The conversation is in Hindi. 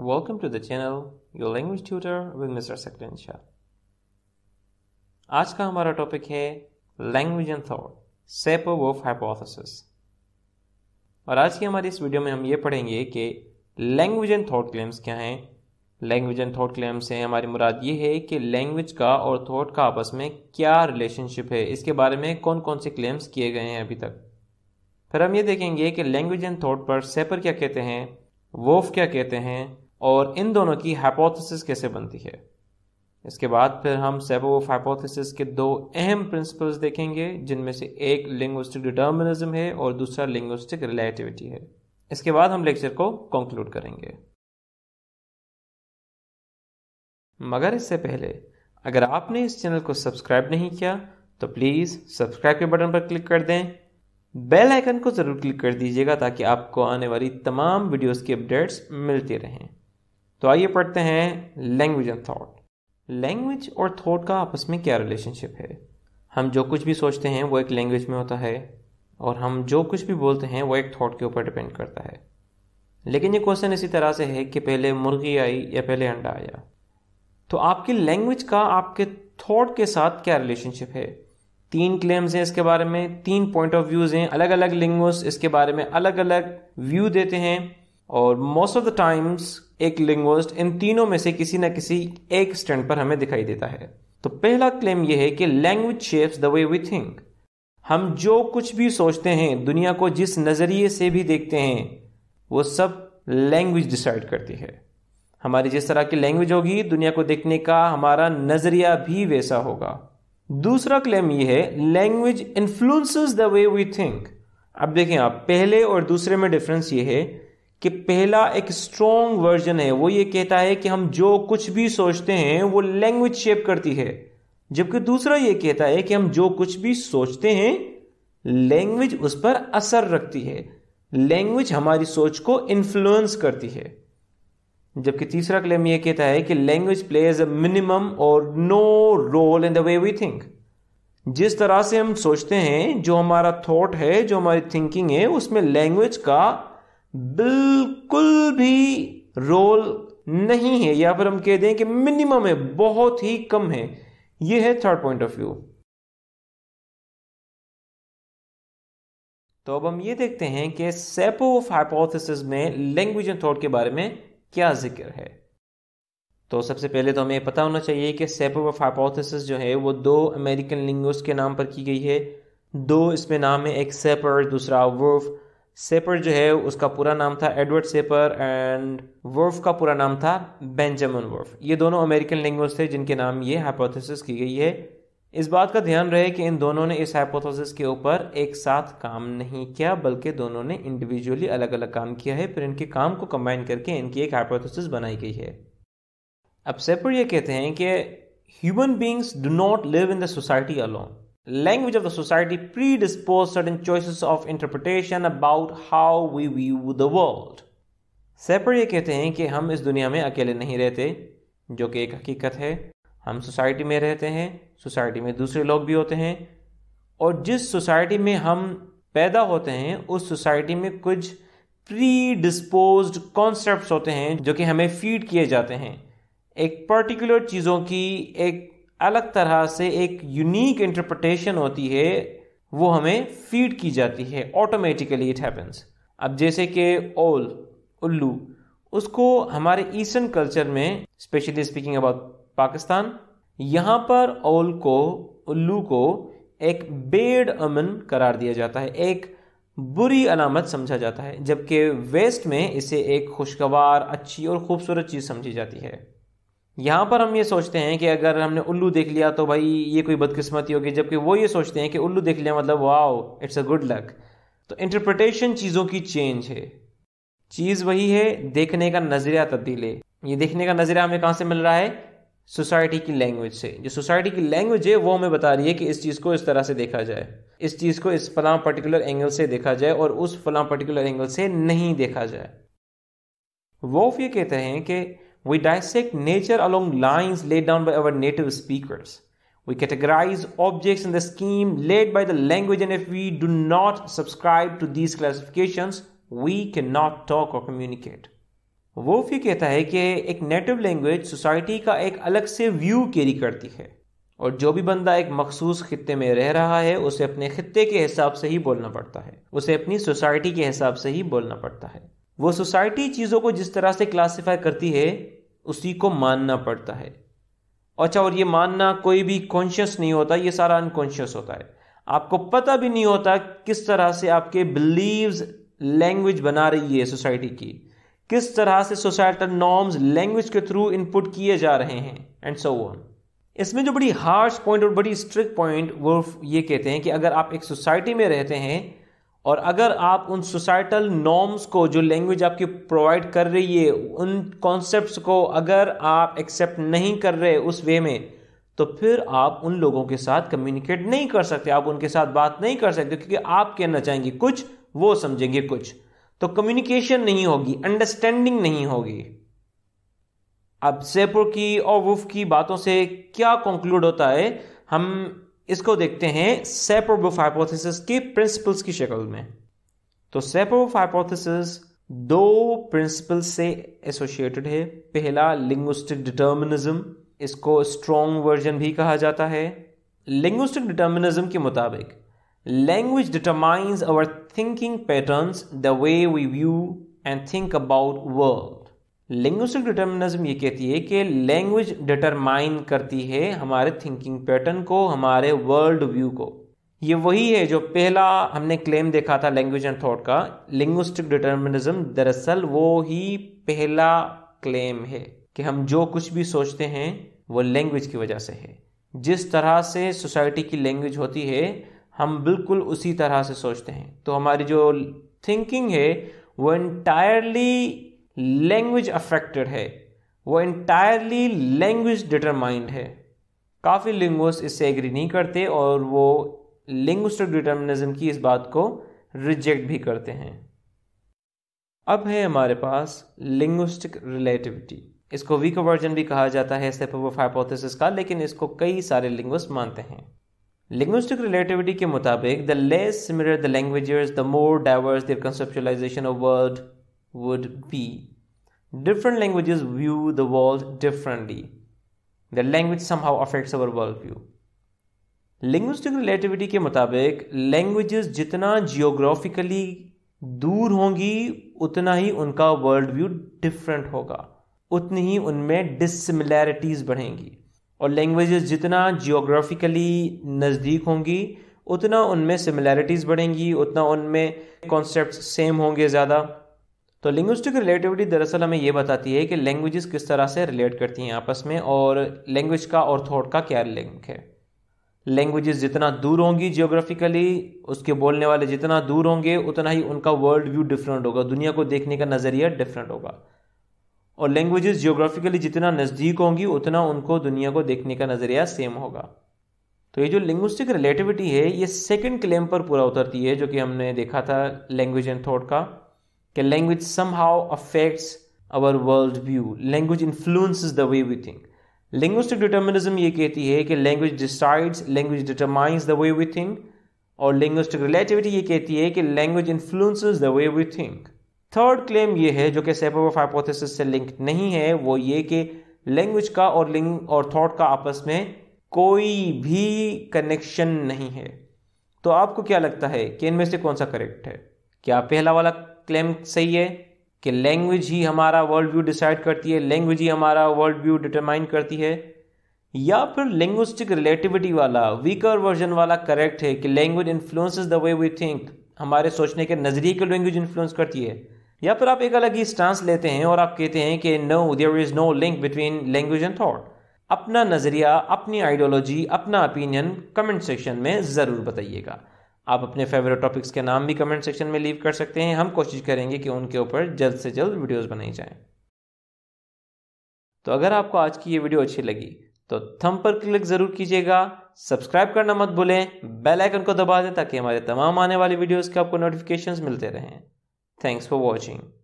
Welcome to the channel Your Language Tutor with Mr. Sakdensha. आज का हमारा टॉपिक है language and thought Sapir Whorf hypothesis और आज की हमारी इस वीडियो में हम ये पढ़ेंगे कि लैंग्वेज एंड थॉट क्लेम्स क्या हैं लैंग्वेज एंड थॉट क्लेम्स हैं हमारी मुराद ये है कि लैंग्वेज का और थॉट का आपस में क्या रिलेशनशिप है इसके बारे में कौन कौन से क्लेम्स किए गए हैं अभी तक फिर हम ये देखेंगे कि लैंग्वेज एंड थॉट पर सेपर क्या कहते हैं वोफ क्या कहते हैं और इन दोनों की हाइपोथेसिस कैसे बनती है इसके बाद फिर हम ऑफ हाइपोथेसिस के दो अहम प्रिंसिपल्स देखेंगे जिनमें से एक लिंग्विस्टिक डिटर्मिनिज्म है और दूसरा लिंग्विस्टिक रिलेटिविटी है इसके बाद हम लेक्चर को कंक्लूड करेंगे मगर इससे पहले अगर आपने इस चैनल को सब्सक्राइब नहीं किया तो प्लीज़ सब्सक्राइब के बटन पर क्लिक कर दें बेल आइकन को ज़रूर क्लिक कर दीजिएगा ताकि आपको आने वाली तमाम वीडियोस की अपडेट्स मिलती रहें तो आइए पढ़ते हैं लैंग्वेज एंड थॉट लैंग्वेज और थॉट का आपस में क्या रिलेशनशिप है हम जो कुछ भी सोचते हैं वो एक लैंग्वेज में होता है और हम जो कुछ भी बोलते हैं वो एक थॉट के ऊपर डिपेंड करता है लेकिन ये क्वेश्चन इसी तरह से है कि पहले मुर्गी आई या पहले अंडा आया तो आपकी लैंग्वेज का आपके थॉट के साथ क्या रिलेशनशिप है तीन क्लेम्स हैं इसके बारे में तीन पॉइंट ऑफ व्यूज हैं अलग अलग लिंग्विस्ट इसके बारे में अलग अलग व्यू देते हैं और मोस्ट ऑफ द टाइम्स एक लिंग्विस्ट इन तीनों में से किसी ना किसी एक स्टैंड पर हमें दिखाई देता है तो पहला क्लेम यह है कि language shapes the way we think हम जो कुछ भी सोचते हैं दुनिया को जिस नज़रिए से भी देखते हैं वो सब लैंग्वेज डिसाइड करती है हमारी जिस तरह की लैंग्वेज होगी दुनिया को देखने का हमारा नज़रिया भी वैसा होगा दूसरा क्लेम यह है language influences the way we think अब देखें आप पहले और दूसरे में डिफरेंस ये है कि पहला एक स्ट्रॉन्ग वर्जन है वो ये कहता है कि हम जो कुछ भी सोचते हैं वो लैंग्वेज शेप करती है जबकि दूसरा ये कहता है कि हम जो कुछ भी सोचते हैं लैंग्वेज उस पर असर रखती है लैंग्वेज हमारी सोच को इन्फ्लुएंस करती है जबकि तीसरा क्लेम यह कहता है कि लैंग्वेज प्लेज अ मिनिमम और no role in the way we think जिस तरह से हम सोचते हैं जो हमारा थॉट है जो हमारी थिंकिंग है उसमें लैंग्वेज का बिल्कुल भी रोल नहीं है या फिर हम कह दें कि मिनिमम है बहुत ही कम है यह है थर्ड पॉइंट ऑफ व्यू तो अब हम ये देखते हैं कि सेपो ऑफ हाइपोथेसिस में लैंग्वेज एंड थॉट के बारे में क्या जिक्र है तो सबसे पहले तो हमें पता होना चाहिए कि सेपो ऑफ हाइपोथेसिस जो है वो दो अमेरिकन लिंग्विस्ट के नाम पर की गई है दो इसमें नाम है एक सेपर दूसरा वर्फ सेपर जो है उसका पूरा नाम था एडवर्ड सेपर एंड वर्फ का पूरा नाम था बेंजामिन वर्फ ये दोनों अमेरिकन लैंग्वेज थे जिनके नाम ये हाइपोथेसिस की गई है इस बात का ध्यान रहे कि इन दोनों ने इस हाइपोथेसिस के ऊपर एक साथ काम नहीं किया बल्कि दोनों ने इंडिविजुअली अलग अलग काम किया है फिर इनके काम को कंबाइन करके इनकी एक हाइपोथेसिस बनाई गई है अब सेपर ये कहते हैं कि human beings do not live in the society alone Language of the society predispose certain choices of interpretation about how we view the world. Sapir ये कहते हैं कि हम इस दुनिया में अकेले नहीं रहते जो कि एक हकीकत है हम सोसाइटी में रहते हैं सोसाइटी में दूसरे लोग भी होते हैं और जिस सोसाइटी में हम पैदा होते हैं उस सोसाइटी में कुछ प्री डिस्पोज कॉन्सेप्ट होते हैं जो कि हमें फीड किए जाते हैं एक पर्टिकुलर चीज़ों की एक अलग तरह से एक यूनिक इंटरप्रटेशन होती है वो हमें फीड की जाती है ऑटोमेटिकली इट हैपन्स अब जैसे कि ओल उल्लू उसको हमारे ईस्टर्न कल्चर में स्पेशली स्पीकिंग अबाउट पाकिस्तान यहाँ पर ओल को उल्लू को एक बेड अमन करार दिया जाता है एक बुरी अलामत समझा जाता है जबकि वेस्ट में इसे एक खुशगवार अच्छी और खूबसूरत चीज़ समझी जाती है यहाँ पर हम ये सोचते हैं कि अगर हमने उल्लू देख लिया तो भाई ये कोई बदकिस्मती होगी जबकि वो ये सोचते हैं कि उल्लू देख लिया मतलब wow it's a good luck तो इंटरप्रटेशन चीज़ों की चेंज है चीज़ वही है देखने का नज़रिया तब्दील है ये देखने का नज़रिया हमें कहाँ से मिल रहा है सोसाइटी की लैंग्वेज से जो सोसाइटी की लैंग्वेज है वो हमें बता रही है कि इस चीज़ को इस तरह से देखा जाए इस चीज़ को इस फलां पर्टिकुलर एंगल से देखा जाए और उस फलां पर्टिकुलर एंगल से नहीं देखा जाए वो ये कहते हैं कि We dissect nature along lines laid down by our native speakers. We categorize objects in the scheme laid by the language, and if we do not subscribe to these classifications, we cannot talk or communicate. वो फिर कहता है कि एक नेटिव लैंग्वेज सोसाइटी का एक अलग से व्यू कैरी करती है और जो भी बंदा एक मखसूस खत्े में रह रहा है उसे अपने खत्े के हिसाब से ही बोलना पड़ता है उसे अपनी सोसाइटी के हिसाब से ही बोलना पड़ता है वो सोसाइटी चीज़ों को जिस तरह से क्लासीफाई करती है उसी को मानना पड़ता है अच्छा और ये मानना कोई भी कॉन्शियस नहीं होता ये सारा अनकॉन्शियस होता है आपको पता भी नहीं होता किस तरह से आपके बिलीव्स लैंग्वेज बना रही है सोसाइटी की किस तरह से सोसाइटल नॉर्म्स लैंग्वेज के थ्रू इनपुट किए जा रहे हैं एंड सो ऑन इसमें जो बड़ी हार्श पॉइंट और बड़ी स्ट्रिक्ट पॉइंट वो ये कहते हैं कि अगर आप एक सोसाइटी में रहते हैं और अगर आप उन सोसाइटल नॉर्म्स को जो लैंग्वेज आपकी प्रोवाइड कर रही है उन कॉन्सेप्ट्स को अगर आप एक्सेप्ट नहीं कर रहे उस वे में तो फिर आप उन लोगों के साथ कम्युनिकेट नहीं कर सकते आप उनके साथ बात नहीं कर सकते क्योंकि आप कहना चाहेंगे कुछ वो समझेंगे कुछ तो कम्युनिकेशन नहीं होगी अंडरस्टैंडिंग नहीं होगी अब सेपुर की और वुफ की बातों से क्या कंक्लूड होता है हम इसको देखते हैं सेप्रोबूफ हाइपोथेसिस के प्रिंसिपल्स की शक्ल में तो सेप्रोबूफ हाइपोथेसिस दो प्रिंसिपल से एसोसिएटेड है पहला लिंग्विस्टिक डिटर्मिनिज्म इसको स्ट्रॉन्ग वर्जन भी कहा जाता है लिंग्विस्टिक डिटर्मिनिज्म के मुताबिक language determines our thinking patterns the way we view and think about world linguistic determinism ये कहती है कि लैंग्वेज डिटरमाइन करती है हमारे थिंकिंग पैटर्न को हमारे वर्ल्ड व्यू को ये वही है जो पहला हमने क्लेम देखा था लैंग्वेज एंड थॉट का लिंग्विस्टिक डिटर्मिनिज्म दरअसल वो ही पहला क्लेम है कि हम जो कुछ भी सोचते हैं वो लैंग्वेज की वजह से है जिस तरह से सोसाइटी की लैंग्वेज होती है हम बिल्कुल उसी तरह से सोचते हैं तो हमारी जो थिंकिंग है वो इंटायरली लैंग्वेज अफेक्टेड है वो इंटायरली लैंग्वेज डिटरमाइंड है काफ़ी लिंग्विस्ट इससे एग्री नहीं करते और वो लिंग्विस्टिक डिटर्मिनिज्म की इस बात को रिजेक्ट भी करते हैं अब है हमारे पास लिंग्विस्टिक रिलेटिविटी इसको वीक वर्जन भी कहा जाता है स्टेप ऑफ हाइपोथेसिस का लेकिन इसको कई सारे लिंग्विस्ट मानते हैं लिंग्विस्टिक रिलेटिविटी के मुताबिक the less similar the languages the more diverse their conceptualization of word would be. Different languages view the world differently. Their language somehow affects our worldview. Linguistic relativity के मुताबिक लैंग्वेजेस जितना जियोग्राफिकली दूर होंगी उतना ही उनका वर्ल्ड व्यू डिफरेंट होगा उतनी ही उनमें डिसिमिलैरिटीज़ बढ़ेंगी और लैंग्वेजेस जितना जियोग्राफिकली नज़दीक होंगी उतना उनमें सिमिलैरिटीज़ बढ़ेंगी उतना उनमें कॉन्सेप्ट सेम होंगे ज़्यादा तो लिंग्विस्टिक रिलेटिविटी दरअसल हमें ये बताती है कि लैंग्वेजेस किस तरह से रिलेट करती हैं आपस में और लैंग्वेज का और थॉट का क्या लिंक है लैंग्वेजेस जितना दूर होंगी जियोग्राफिकली उसके बोलने वाले जितना दूर होंगे उतना ही उनका वर्ल्ड व्यू डिफरेंट होगा दुनिया को देखने का नज़रिया डिफरेंट होगा और लैंग्वेजेस जियोग्राफिकली जितना नज़दीक होंगी उतना उनको दुनिया को देखने का नज़रिया सेम होगा तो ये जो लिंग्विस्टिक रिलेटिविटी है ये सेकंड क्लेम पर पूरा उतरती है जो कि हमने देखा था लैंग्वेज एंड थॉट का कि language somehow affects our world view language influence the way we think linguistic determinism ये कहती है कि language decides language determines the way we think और लिंग्विस्टिक रिलेटिविटी ये कहती है कि language influences the way we think third claim ये है जो कि सेपर ऑफ हाइपोथेसिस से लिंक नहीं है वो ये कि लैंग्वेज का और लिंग और थॉट का आपस में कोई भी कनेक्शन नहीं है तो आपको क्या लगता है कि इनमें से कौन सा करेक्ट है क्या पहला वाला क्लेम सही है कि लैंग्वेज ही हमारा वर्ल्ड व्यू डिसाइड करती है लैंग्वेज ही हमारा वर्ल्ड व्यू डिटरमाइन करती है या फिर लैंग्विस्टिक रिलेटिविटी वाला वीकर वर्जन वाला करेक्ट है कि language influence the way we think हमारे सोचने के नज़रिए को लैंग्वेज इन्फ्लुएंस करती है या फिर आप एक अलग ही स्टांस लेते हैं और आप कहते हैं कि no there is no link between language and thought अपना नज़रिया अपनी आइडियोलॉजी अपना ओपिनियन कमेंट सेक्शन में ज़रूर बताइएगा आप अपने फेवरेट टॉपिक्स के नाम भी कमेंट सेक्शन में लीव कर सकते हैं हम कोशिश करेंगे कि उनके ऊपर जल्द से जल्द वीडियोस बनाई जाएं तो अगर आपको आज की ये वीडियो अच्छी लगी तो थम पर क्लिक जरूर कीजिएगा सब्सक्राइब करना मत भूलें बेल आइकन को दबा दें ताकि हमारे तमाम आने वाली वीडियोस के आपको नोटिफिकेशंस मिलते रहें थैंक्स फॉर वॉचिंग